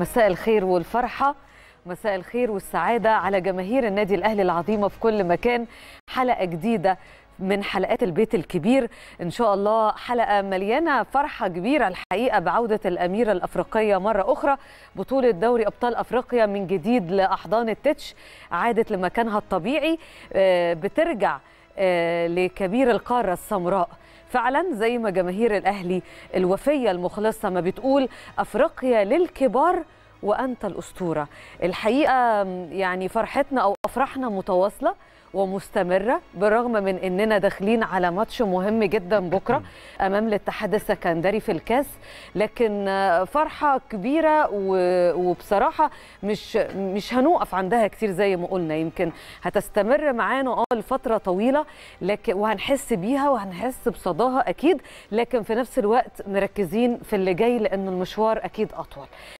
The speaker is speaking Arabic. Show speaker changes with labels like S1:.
S1: مساء الخير والفرحة مساء الخير والسعادة على جماهير النادي الأهلي العظيمة في كل مكان حلقة جديدة من حلقات البيت الكبير إن شاء الله حلقة مليانة فرحة كبيرة الحقيقة بعودة الأميرة الأفريقية مرة أخرى بطولة دوري أبطال أفريقيا من جديد لأحضان التتش عادت لمكانها الطبيعي آه، بترجع آه، لكبير القارة السمراء فعلا زي ما جماهير الأهلي الوفية المخلصة ما بتقول أفريقيا للكبار وأنت الأسطورة الحقيقة يعني فرحتنا أو أفراحنا متواصلة ومستمرة بالرغم من أننا داخلين على ماتش مهم جدا بكرة أمام الاتحاد السكندري في الكاس لكن فرحة كبيرة وبصراحة مش مش هنوقف عندها كتير زي ما قلنا يمكن هتستمر معانا اه لفترة طويلة لكن وهنحس بيها وهنحس بصداها أكيد لكن في نفس الوقت مركزين في اللي جاي لأن المشوار أكيد أطول